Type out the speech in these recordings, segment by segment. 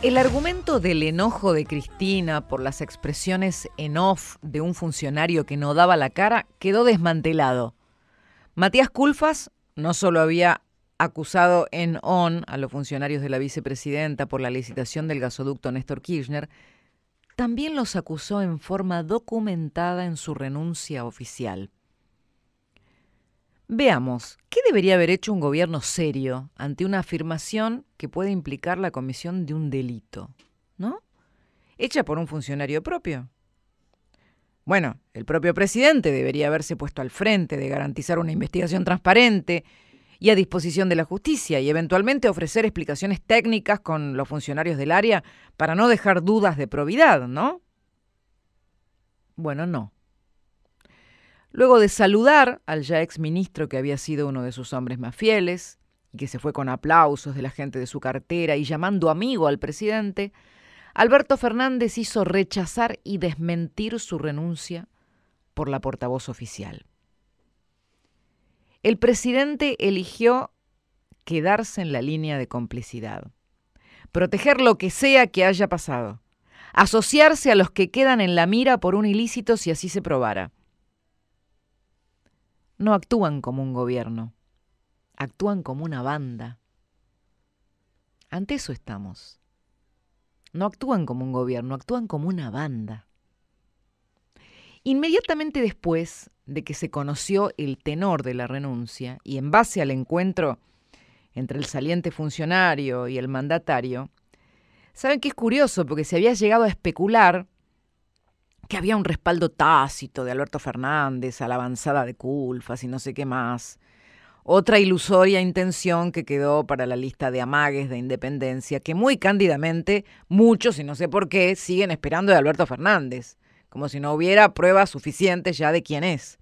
El argumento del enojo de Cristina por las expresiones en off de un funcionario que no daba la cara quedó desmantelado. Matías Culfas no solo había acusado en on a los funcionarios de la vicepresidenta por la licitación del gasoducto Néstor Kirchner, también los acusó en forma documentada en su renuncia oficial. Veamos, ¿qué debería haber hecho un gobierno serio ante una afirmación que puede implicar la comisión de un delito? ¿No? Hecha por un funcionario propio. Bueno, el propio presidente debería haberse puesto al frente de garantizar una investigación transparente y a disposición de la justicia y eventualmente ofrecer explicaciones técnicas con los funcionarios del área para no dejar dudas de probidad, ¿no? Bueno, no. Luego de saludar al ya ex ministro que había sido uno de sus hombres más fieles y que se fue con aplausos de la gente de su cartera y llamando amigo al presidente, Alberto Fernández hizo rechazar y desmentir su renuncia por la portavoz oficial. El presidente eligió quedarse en la línea de complicidad, proteger lo que sea que haya pasado, asociarse a los que quedan en la mira por un ilícito si así se probara, no actúan como un gobierno, actúan como una banda. Ante eso estamos. No actúan como un gobierno, actúan como una banda. Inmediatamente después de que se conoció el tenor de la renuncia y en base al encuentro entre el saliente funcionario y el mandatario, saben que es curioso porque se había llegado a especular que había un respaldo tácito de Alberto Fernández a la avanzada de Culfas y no sé qué más. Otra ilusoria intención que quedó para la lista de amagues de independencia, que muy cándidamente muchos, y no sé por qué, siguen esperando de Alberto Fernández, como si no hubiera pruebas suficientes ya de quién es.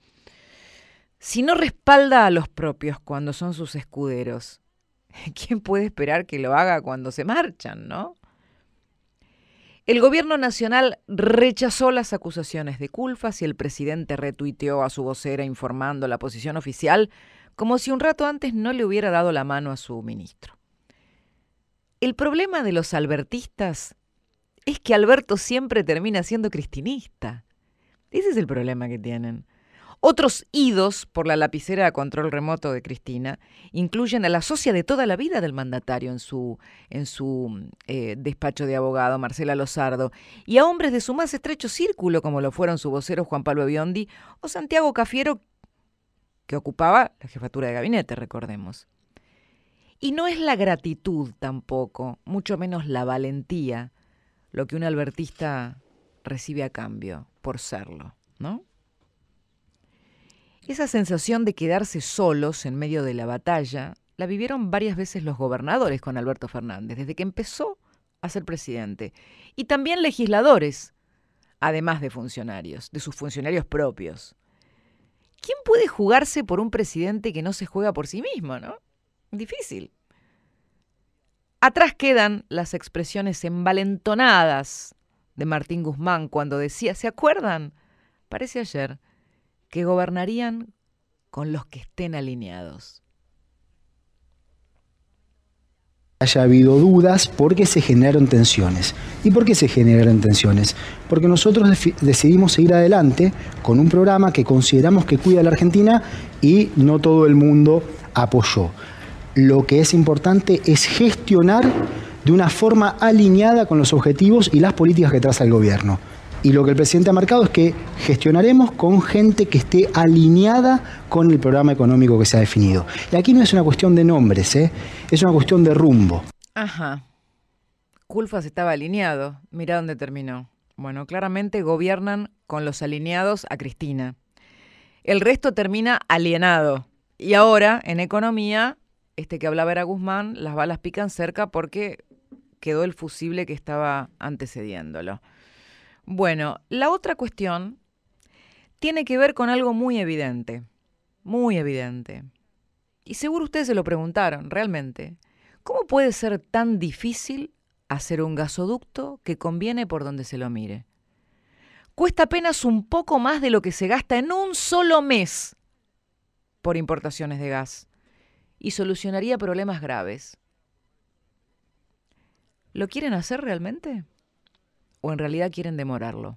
Si no respalda a los propios cuando son sus escuderos, ¿quién puede esperar que lo haga cuando se marchan, no? El gobierno nacional rechazó las acusaciones de culpas y el presidente retuiteó a su vocera informando la posición oficial como si un rato antes no le hubiera dado la mano a su ministro. El problema de los albertistas es que Alberto siempre termina siendo cristinista. Ese es el problema que tienen. Otros idos por la lapicera a control remoto de Cristina incluyen a la socia de toda la vida del mandatario en su, en su eh, despacho de abogado, Marcela Lozardo, y a hombres de su más estrecho círculo, como lo fueron su vocero Juan Pablo Biondi o Santiago Cafiero, que ocupaba la jefatura de gabinete, recordemos. Y no es la gratitud tampoco, mucho menos la valentía, lo que un albertista recibe a cambio por serlo, ¿no? Esa sensación de quedarse solos en medio de la batalla la vivieron varias veces los gobernadores con Alberto Fernández, desde que empezó a ser presidente, y también legisladores, además de funcionarios, de sus funcionarios propios. ¿Quién puede jugarse por un presidente que no se juega por sí mismo, no? Difícil. Atrás quedan las expresiones envalentonadas de Martín Guzmán cuando decía, ¿se acuerdan? Parece ayer que gobernarían con los que estén alineados. haya habido dudas porque se generaron tensiones. ¿Y por qué se generaron tensiones? Porque nosotros decidimos seguir adelante con un programa que consideramos que cuida a la Argentina y no todo el mundo apoyó. Lo que es importante es gestionar de una forma alineada con los objetivos y las políticas que traza el gobierno. Y lo que el presidente ha marcado es que gestionaremos con gente que esté alineada con el programa económico que se ha definido. Y aquí no es una cuestión de nombres, ¿eh? es una cuestión de rumbo. Ajá. Culfas estaba alineado. Mira dónde terminó. Bueno, claramente gobiernan con los alineados a Cristina. El resto termina alienado. Y ahora, en economía, este que hablaba era Guzmán, las balas pican cerca porque quedó el fusible que estaba antecediéndolo. Bueno, la otra cuestión tiene que ver con algo muy evidente, muy evidente. Y seguro ustedes se lo preguntaron, realmente. ¿Cómo puede ser tan difícil hacer un gasoducto que conviene por donde se lo mire? Cuesta apenas un poco más de lo que se gasta en un solo mes por importaciones de gas y solucionaría problemas graves. ¿Lo quieren hacer realmente? o en realidad quieren demorarlo?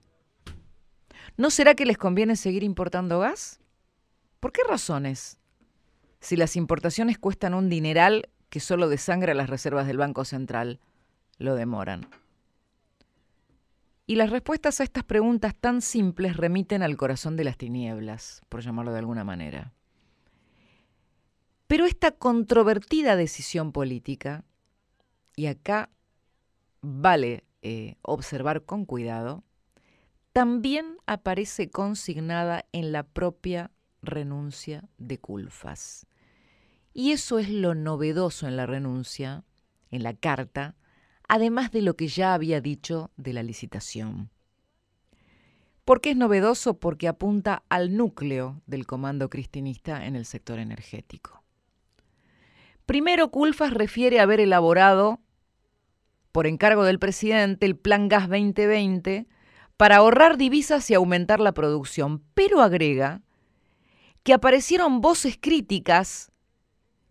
¿No será que les conviene seguir importando gas? ¿Por qué razones? Si las importaciones cuestan un dineral que solo desangra las reservas del Banco Central, lo demoran. Y las respuestas a estas preguntas tan simples remiten al corazón de las tinieblas, por llamarlo de alguna manera. Pero esta controvertida decisión política, y acá vale eh, observar con cuidado, también aparece consignada en la propia renuncia de Culfas. Y eso es lo novedoso en la renuncia, en la carta, además de lo que ya había dicho de la licitación. ¿Por qué es novedoso? Porque apunta al núcleo del comando cristinista en el sector energético. Primero, Culfas refiere haber elaborado por encargo del presidente, el Plan Gas 2020 para ahorrar divisas y aumentar la producción, pero agrega que aparecieron voces críticas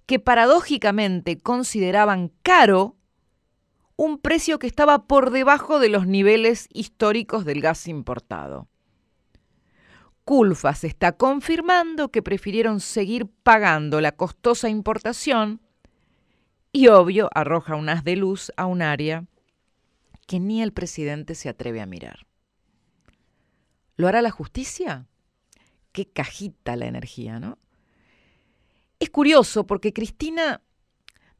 que paradójicamente consideraban caro un precio que estaba por debajo de los niveles históricos del gas importado. Culfas está confirmando que prefirieron seguir pagando la costosa importación y obvio, arroja un haz de luz a un área que ni el presidente se atreve a mirar. ¿Lo hará la justicia? Qué cajita la energía, ¿no? Es curioso porque Cristina,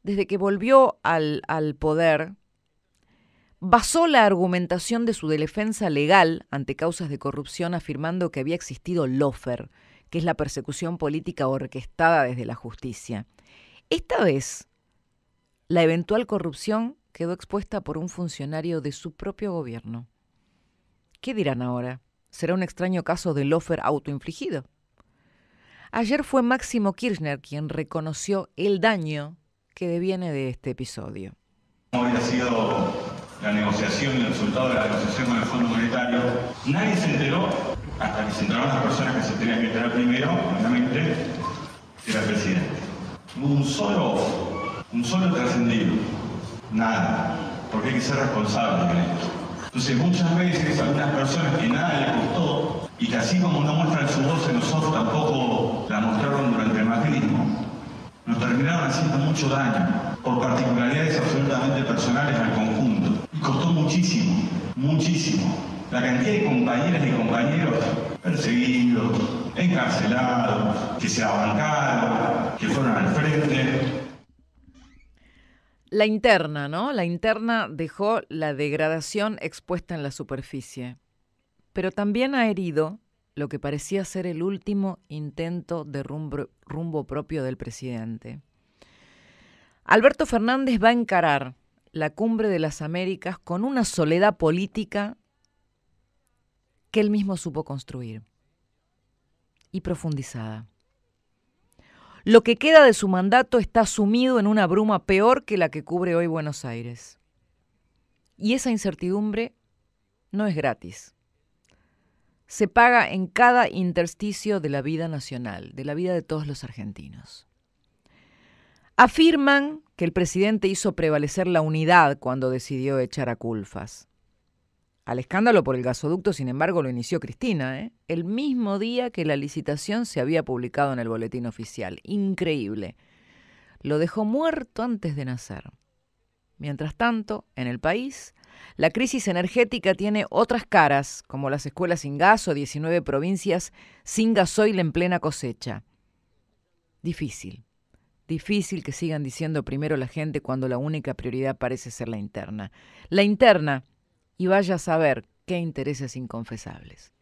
desde que volvió al, al poder, basó la argumentación de su defensa legal ante causas de corrupción afirmando que había existido lofer, que es la persecución política orquestada desde la justicia. Esta vez, la eventual corrupción quedó expuesta por un funcionario de su propio gobierno. ¿Qué dirán ahora? ¿Será un extraño caso de lofer autoinfligido? Ayer fue Máximo Kirchner quien reconoció el daño que deviene de este episodio. Había sido la negociación y el resultado de la negociación con el Fondo Monetario. Nadie se enteró, hasta que se enteraron las personas que se tenían que enterar primero, obviamente, era el presidente. un solo un solo trascendido. Nada. Porque hay que ser responsable esto. Entonces muchas veces algunas personas que nada les costó y que así como no muestran su voz en nosotros tampoco la mostraron durante el macrismo, nos terminaron haciendo mucho daño por particularidades absolutamente personales al conjunto. Y costó muchísimo, muchísimo. La cantidad de compañeras y compañeros perseguidos, encarcelados, que se abancaron, que fueron al frente, la interna, ¿no? La interna dejó la degradación expuesta en la superficie, pero también ha herido lo que parecía ser el último intento de rumbo, rumbo propio del presidente. Alberto Fernández va a encarar la cumbre de las Américas con una soledad política que él mismo supo construir y profundizada. Lo que queda de su mandato está sumido en una bruma peor que la que cubre hoy Buenos Aires. Y esa incertidumbre no es gratis. Se paga en cada intersticio de la vida nacional, de la vida de todos los argentinos. Afirman que el presidente hizo prevalecer la unidad cuando decidió echar a culpas. Al escándalo por el gasoducto, sin embargo, lo inició Cristina, ¿eh? el mismo día que la licitación se había publicado en el boletín oficial. Increíble. Lo dejó muerto antes de nacer. Mientras tanto, en el país, la crisis energética tiene otras caras, como las escuelas sin gas o 19 provincias sin gasoil en plena cosecha. Difícil. Difícil que sigan diciendo primero la gente cuando la única prioridad parece ser la interna. La interna y vaya a saber qué intereses inconfesables.